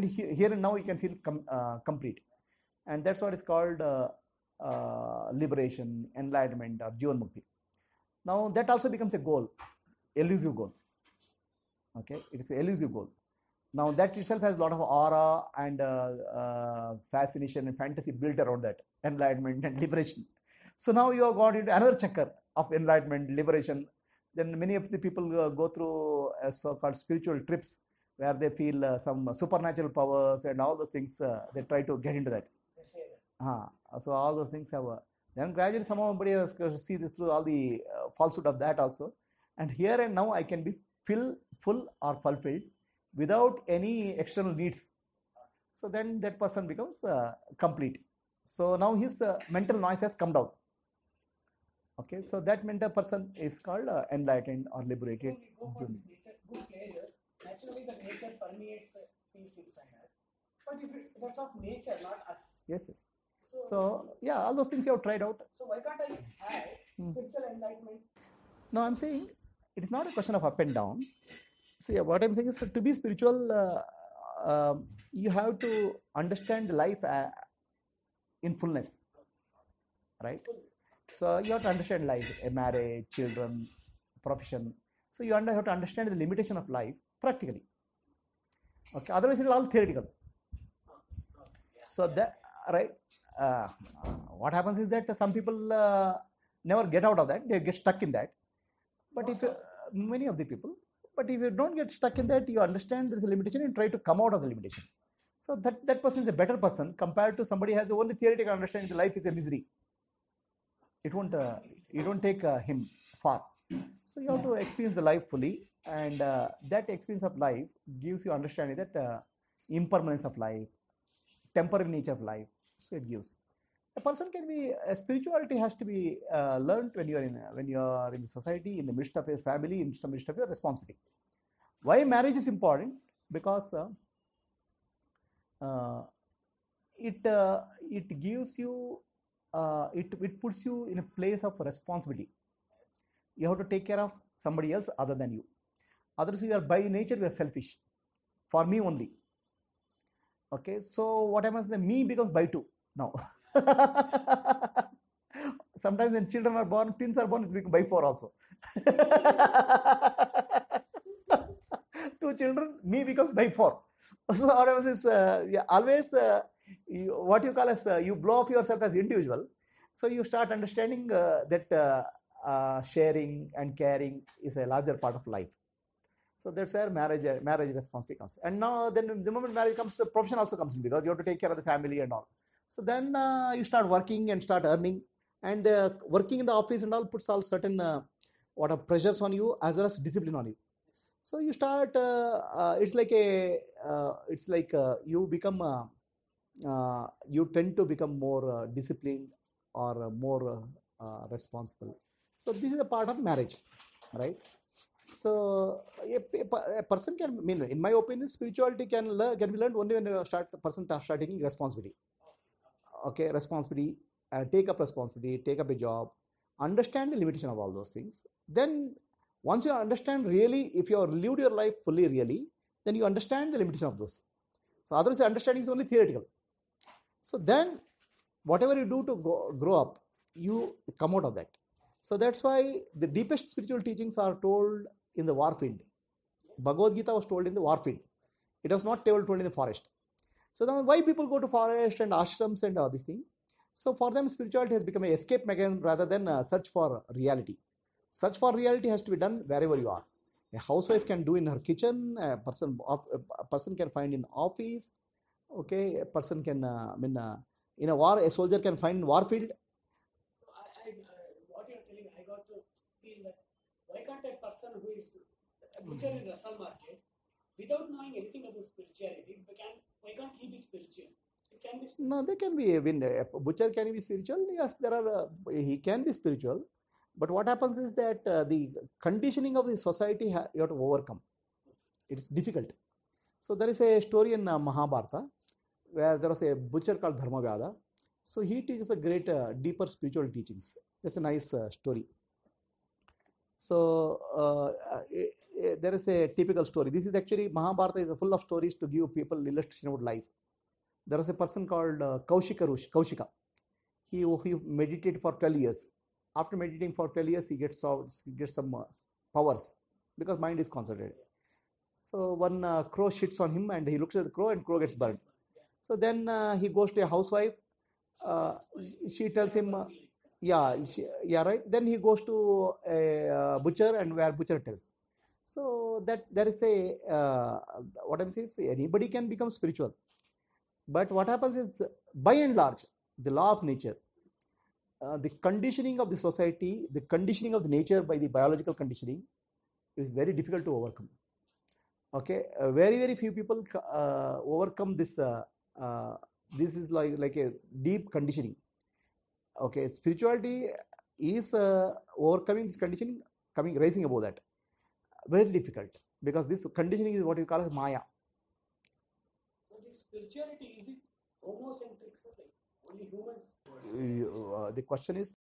here and now you can feel com- uh, complete and that's what is called uh, uh, liberation enlightenment or jivan mukti now that also becomes a goal elusive goal okay it is an elusive goal now that itself has a lot of aura and uh, uh, fascination and fantasy built around that enlightenment and liberation so now you have got into another checker of enlightenment liberation then many of the people uh, go through so-called spiritual trips where they feel uh, some supernatural powers and all those things uh, they try to get into that uh, so all those things have uh, then gradually somebody else see this through all the uh, falsehood of that also and here and now i can be fill full or fulfilled without any external needs so then that person becomes uh, complete so now his mental noise has come down okay so that mental person is called enlightened or liberated nature permeates inside us. But if it, that's of nature, not us. Yes, yes. So, so yeah, all those things you have tried out. So why can't I have hmm. spiritual enlightenment? No, I'm saying it is not a question of up and down. See, what I'm saying is to be spiritual, uh, uh, you have to understand life uh, in fullness, right? So you have to understand life, a marriage, children, profession. So you have to understand the limitation of life practically. Okay, otherwise it's all theoretical. So that right, uh, what happens is that some people uh, never get out of that; they get stuck in that. But if you, uh, many of the people, but if you don't get stuck in that, you understand there is a limitation and try to come out of the limitation. So that that person is a better person compared to somebody who has only theoretical understanding that life is a misery. It won't uh, do not take uh, him far. So you have to experience the life fully, and uh, that experience of life gives you understanding that uh, impermanence of life, temporary nature of life. So it gives. A person can be a spirituality has to be uh, learned when you are in uh, when you are in society, in the midst of your family, in the midst of your responsibility. Why marriage is important? Because uh, it it gives you it it puts you in a place of responsibility you have to take care of somebody else other than you otherwise you are by nature you are selfish for me only okay so what happens then me becomes by two now sometimes when children are born twins are born it becomes by four also two children me becomes by four so what happens is uh, yeah, always uh, you, what you call as uh, you blow off yourself as individual so you start understanding uh, that uh, uh, sharing and caring is a larger part of life. So that's where marriage marriage responsibility comes. And now then the moment marriage comes, the profession also comes in because you have to take care of the family and all. So then uh, you start working and start earning, and uh, working in the office and all puts all certain uh, what are pressures on you as well as discipline on you. So you start. Uh, uh, it's like a. it's like you become. you tend to become more disciplined or more uh, responsible. So this is a part of marriage, right? So a, a person can, I mean, in my opinion, spirituality can learn, can be learned only when a start, person start taking responsibility. Okay, responsibility, uh, take up responsibility, take up a job, understand the limitation of all those things. Then once you understand really, if you have lived your life fully really, then you understand the limitation of those. So otherwise, understanding is only theoretical. So then, whatever you do to go, grow up, you come out of that. So that's why the deepest spiritual teachings are told in the war field. Bhagavad Gita was told in the war field. It was not told, told in the forest. So then why people go to forest and ashrams and all these things? So for them, spirituality has become an escape mechanism rather than search for reality. Search for reality has to be done wherever you are. A housewife can do in her kitchen. A person, a person can find in office. Okay, a person can. Uh, I mean, uh, in a war, a soldier can find in war field. that why can't a person who is a butcher in Russell Market, without knowing anything about spirituality, can, why can't he be spiritual? Can No, they can be. I a butcher can be spiritual. Yes, there are. Uh, he can be spiritual, but what happens is that uh, the conditioning of the society ha- you have to overcome. It's difficult. So there is a story in uh, Mahabharata where there was a butcher called Dharmavyada. So he teaches a great, uh, deeper spiritual teachings. That's a nice uh, story. So uh, uh, uh, there is a typical story. This is actually Mahabharata is full of stories to give people illustration about life. There was a person called uh, Kaushika Rush, Kaushika. He, he meditated for 12 years. After meditating for 12 years, he gets he gets some uh, powers because mind is concentrated. So one uh, crow shits on him and he looks at the crow and crow gets burned. So then uh, he goes to a housewife. she tells him yeah yeah right then he goes to a butcher and where butcher tells so that there is a uh, what i'm saying is anybody can become spiritual but what happens is by and large the law of nature uh, the conditioning of the society the conditioning of the nature by the biological conditioning is very difficult to overcome okay uh, very very few people uh, overcome this uh, uh, this is like like a deep conditioning okay spirituality is uh, overcoming this conditioning coming rising above that very difficult because this conditioning is what you call as maya so spirituality is it homocentric only humans uh, the question is